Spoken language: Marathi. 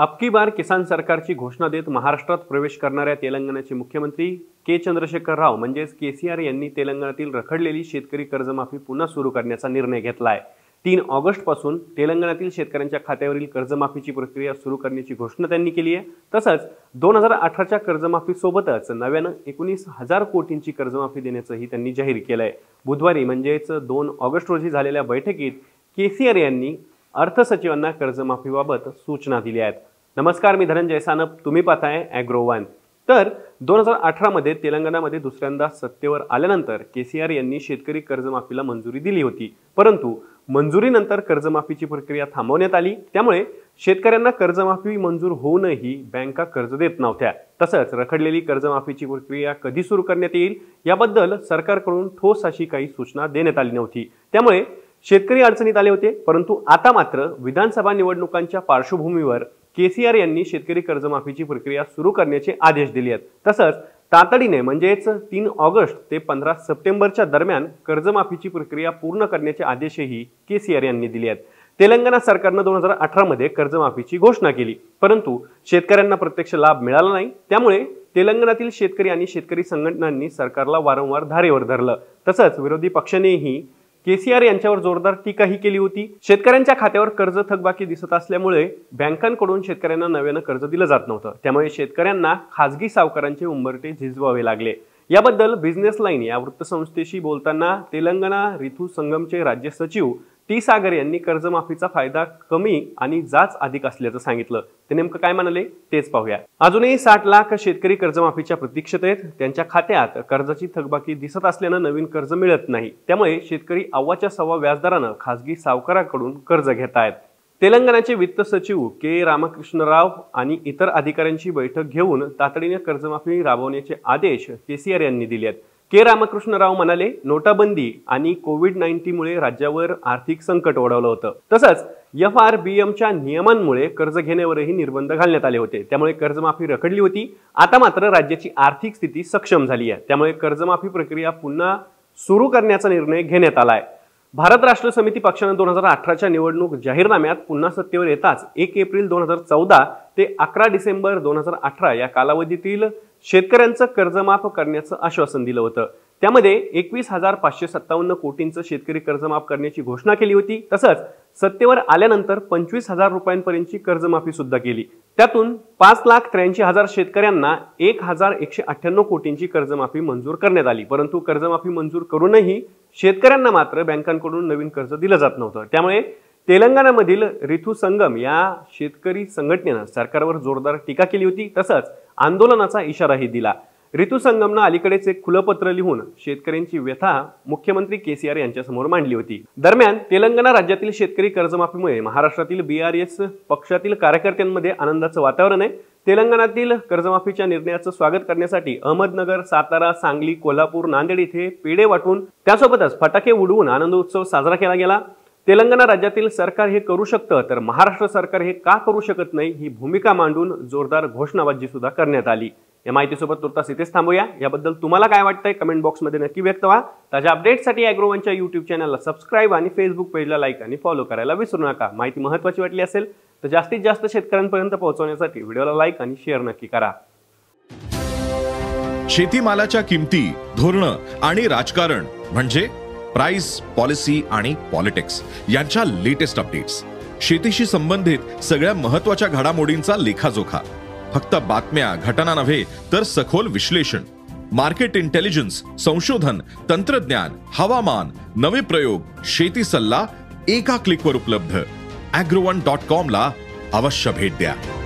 अबकी बार किसान सरकारची घोषणा देत महाराष्ट्रात प्रवेश करणाऱ्या तेलंगणाचे मुख्यमंत्री के चंद्रशेखर राव म्हणजेच के सी आर यांनी तेलंगणातील रखडलेली शेतकरी कर्जमाफी पुन्हा सुरू करण्याचा निर्णय घेतला आहे तीन ऑगस्टपासून तेलंगणातील शेतकऱ्यांच्या खात्यावरील कर्जमाफीची प्रक्रिया सुरू करण्याची घोषणा त्यांनी केली आहे तसंच दोन हजार अठराच्या कर्जमाफीसोबतच नव्यानं एकोणीस हजार कोटींची कर्जमाफी देण्याचंही त्यांनी जाहीर केलं आहे बुधवारी म्हणजेच दोन ऑगस्ट रोजी झालेल्या बैठकीत के सी आर यांनी अर्थसचिवांना कर्जमाफीबाबत सूचना दिल्या आहेत नमस्कार मी धनंजय सानप तुम्ही पाहताय ॲग्रो वन तर दोन हजार अठरामध्ये तेलंगणामध्ये दुसऱ्यांदा सत्तेवर आल्यानंतर के सी आर यांनी शेतकरी कर्जमाफीला मंजुरी दिली होती परंतु मंजुरीनंतर कर्जमाफीची प्रक्रिया थांबवण्यात आली त्यामुळे शेतकऱ्यांना कर्जमाफी मंजूर होऊनही बँका कर्ज देत नव्हत्या तसंच रखडलेली कर्जमाफीची प्रक्रिया कधी सुरू करण्यात येईल याबद्दल सरकारकडून ठोस अशी काही सूचना देण्यात आली नव्हती त्यामुळे शेतकरी अडचणीत आले होते परंतु आता मात्र विधानसभा निवडणुकांच्या पार्श्वभूमीवर केसीआर यांनी शेतकरी कर्जमाफीची प्रक्रिया सुरू करण्याचे आदेश दिले आहेत तसंच तातडीने म्हणजेच तीन ऑगस्ट ते पंधरा सप्टेंबरच्या दरम्यान कर्जमाफीची प्रक्रिया पूर्ण करण्याचे आदेशही केसीआर यांनी दिले आहेत तेलंगणा सरकारनं दोन हजार अठरामध्ये कर्जमाफीची घोषणा केली परंतु शेतकऱ्यांना प्रत्यक्ष लाभ मिळाला नाही त्यामुळे तेलंगणातील शेतकरी आणि शेतकरी संघटनांनी सरकारला वारंवार धारेवर धरलं तसंच विरोधी पक्षानेही केसीआर यांच्यावर जोरदार टीकाही केली होती शेतकऱ्यांच्या खात्यावर कर्ज थकबाकी दिसत असल्यामुळे बँकांकडून शेतकऱ्यांना नव्यानं कर्ज दिलं जात नव्हतं त्यामुळे शेतकऱ्यांना खासगी सावकारांचे उंबरटे झिजवावे लागले याबद्दल बिझनेस लाईन या वृत्तसंस्थेशी बोलताना तेलंगणा रिथू संगमचे राज्य सचिव टी सागर यांनी कर्जमाफीचा फायदा कमी आणि जाच अधिक असल्याचं सांगितलं ते नेमकं काय म्हणाले तेच पाहूया अजूनही साठ लाख शेतकरी कर्जमाफीच्या प्रतीक्षेत आहेत त्यांच्या खात्यात कर्जाची थकबाकी दिसत असल्यानं नवीन कर्ज मिळत नाही त्यामुळे शेतकरी अव्वाच्या सव्वा व्याजदरानं खासगी सावकाराकडून कर्ज घेत आहेत तेलंगणाचे वित्त सचिव के रामकृष्ण राव आणि इतर अधिकाऱ्यांची बैठक घेऊन तातडीने कर्जमाफी राबवण्याचे आदेश केसीआर यांनी दिले आहेत के रामकृष्णराव म्हणाले नोटाबंदी आणि कोविड मुळे राज्यावर आर्थिक संकट ओढवलं होतं तसंच एफ आर बी एमच्या नियमांमुळे कर्ज घेण्यावरही निर्बंध घालण्यात आले होते त्यामुळे कर्जमाफी रखडली होती आता मात्र राज्याची आर्थिक स्थिती सक्षम झाली आहे त्यामुळे कर्जमाफी प्रक्रिया पुन्हा सुरू करण्याचा निर्णय घेण्यात आला आहे भारत राष्ट्र समिती पक्षानं दोन हजार अठराच्या निवडणूक जाहीरनाम्यात पुन्हा सत्तेवर येताच एक एप्रिल दोन हजार चौदा ते अकरा डिसेंबर दोन हजार अठरा या कालावधीतील शेतकऱ्यांचं कर्जमाफ करण्याचं आश्वासन दिलं होतं त्यामध्ये एकवीस हजार पाचशे सत्तावन्न कोटींचं शेतकरी कर्जमाफ करण्याची घोषणा केली होती तसंच सत्तेवर आल्यानंतर पंचवीस हजार रुपयांपर्यंतची कर्जमाफी सुद्धा केली त्यातून पाच लाख त्र्याऐंशी हजार शेतकऱ्यांना एक हजार एकशे अठ्ठ्याण्णव कोटींची कर्जमाफी मंजूर करण्यात आली परंतु कर्जमाफी मंजूर करूनही शेतकऱ्यांना मात्र बँकांकडून नवीन कर्ज दिलं जात नव्हतं त्यामुळे तेलंगणामधील रिथू संगम या शेतकरी संघटनेनं सरकारवर जोरदार टीका केली होती तसंच आंदोलनाचा इशाराही दिला ऋतू संगमनं अलीकडेच एक खुलं पत्र लिहून शेतकऱ्यांची व्यथा मुख्यमंत्री केसीआर यांच्यासमोर मांडली होती दरम्यान तेलंगणा राज्यातील शेतकरी कर्जमाफीमुळे महाराष्ट्रातील बी आर एस पक्षातील कार्यकर्त्यांमध्ये आनंदाचं वातावरण आहे तेलंगणातील कर्जमाफीच्या निर्णयाचं स्वागत करण्यासाठी अहमदनगर सातारा सांगली कोल्हापूर नांदेड इथे पेढे वाटून त्यासोबतच फटाके उडवून आनंद उत्सव साजरा केला गेला तेलंगणा राज्यातील सरकार हे करू शकतं तर महाराष्ट्र सरकार हे का करू शकत नाही ही भूमिका मांडून जोरदार घोषणाबाजी सुद्धा करण्यात आली या माहितीसोबत तुर्तास इथेच थांबूया याबद्दल तुम्हाला काय वाटतंय कमेंट बॉक्समध्ये नक्की व्यक्त व्हा ताज्या अपडेट्ससाठी अॅग्रोवनच्या यूट्यूब चॅनलला सबस्क्राईब आणि फेसबुक पेजला लाईक आणि फॉलो करायला विसरू नका माहिती महत्वाची वाटली असेल तर जास्तीत जास्त शेतकऱ्यांपर्यंत पोहोचवण्यासाठी व्हिडिओला लाईक आणि शेअर नक्की करा शेतीमालाच्या किमती धोरण आणि राजकारण म्हणजे प्राइस पॉलिसी आणि पॉलिटिक्स यांच्या लेटेस्ट अपडेट्स शेतीशी संबंधित सगळ्या महत्वाच्या घडामोडींचा लेखाजोखा फक्त बातम्या घटना नव्हे तर सखोल विश्लेषण मार्केट इंटेलिजन्स संशोधन तंत्रज्ञान हवामान नवे प्रयोग शेती सल्ला एका क्लिकवर उपलब्ध अॅग्रोवन डॉट ला अवश्य भेट द्या